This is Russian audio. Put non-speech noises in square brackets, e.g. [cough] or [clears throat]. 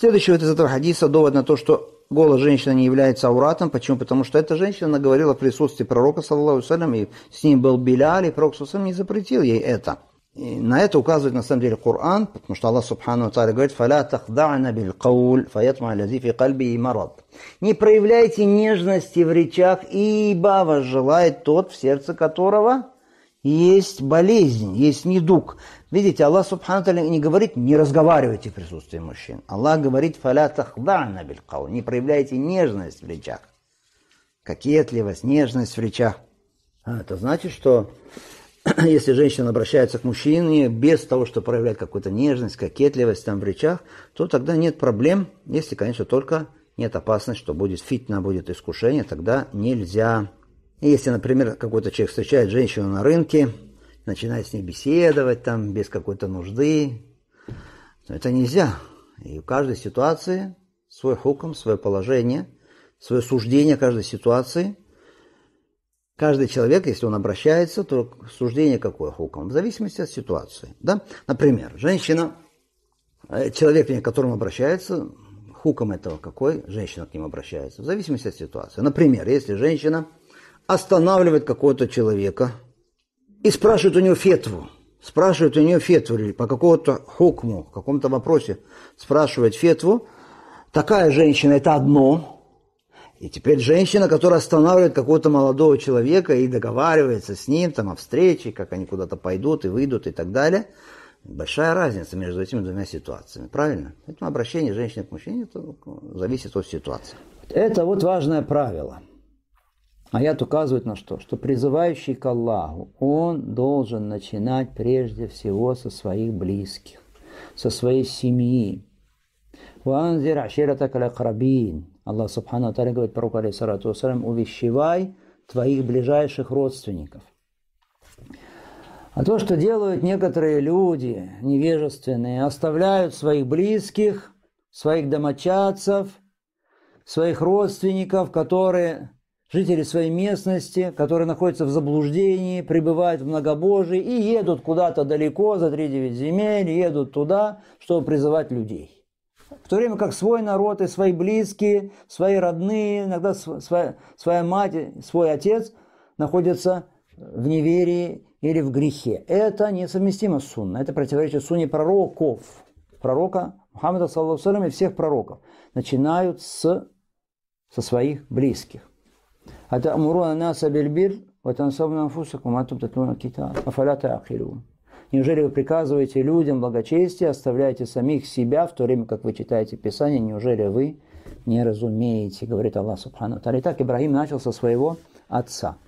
Следующий вот из этого хадиса довод на то, что голос женщины не является ауратом. Почему? Потому что эта женщина говорила в присутствии пророка, саллаху салям, и с ним был Беляль, и пророк саллаху не запретил ей это. И на это указывает на самом деле Коран, потому что Аллах Субхану Тааля говорит, «Фаля тахдана биль кауль, фаятма алязи фи кальби и марад». «Не проявляйте нежности в речах, ибо вас желает тот, в сердце которого есть болезнь, есть недуг. Видите, Аллах Субхану не говорит, не разговаривайте в присутствии мужчин. Аллах говорит, фаля тахдана билькау, не проявляйте нежность в речах. Кокетливость, нежность в речах. А это значит, что [clears throat] если женщина обращается к мужчине без того, что проявляет какую-то нежность, кокетливость там в речах, то тогда нет проблем, если, конечно, только нет опасности, что будет фитна, будет искушение, тогда нельзя если, например, какой-то человек встречает женщину на рынке, начинает с ней беседовать там без какой-то нужды, то это нельзя. И в каждой ситуации свой хуком, свое положение, свое суждение каждой ситуации. Каждый человек, если он обращается, то суждение какое хуком? В зависимости от ситуации. Да? Например, женщина, э, человек, к которому обращается, хуком этого какой? Женщина к ним обращается. В зависимости от ситуации. Например, если женщина – останавливает какого-то человека и спрашивает у него фетву. Спрашивает у него фетву или по какому-то хукму, в каком-то вопросе спрашивает фетву. Такая женщина – это одно. И теперь женщина, которая останавливает какого-то молодого человека и договаривается с ним там, о встрече, как они куда-то пойдут и выйдут и так далее. Большая разница между этими двумя ситуациями, правильно? Поэтому обращение женщины к мужчине это зависит от ситуации. Это вот важное правило – Аят указывает на что? Что призывающий к Аллаху, он должен начинать прежде всего со своих близких, со своей семьи. Аллах Субхану Аталя говорит пророку, алейсалату вассалям, увещевай твоих ближайших родственников. А то, что делают некоторые люди невежественные, оставляют своих близких, своих домочадцев, своих родственников, которые жители своей местности, которые находятся в заблуждении, пребывают в многобожии и едут куда-то далеко, за 3-9 земель, едут туда, чтобы призывать людей. В то время как свой народ и свои близкие, свои родные, иногда своя, своя мать, свой отец находятся в неверии или в грехе. Это несовместимо с сунной. Это противоречит сунне пророков. Пророка Мухаммеда, саллаху и всех пророков. Начинают с, со своих близких. أتأمرون الناس بالبر وتنسون أنفسكم وأنتم تتلون الكتاب أفلا تعقلون Неужели вы приказываете людям благочестие, оставляете самих себя, в то время как вы читаете Писание, неужели вы не разумеете, говорит Аллах Субхану Тали. Так Ибрагим начал со своего отца.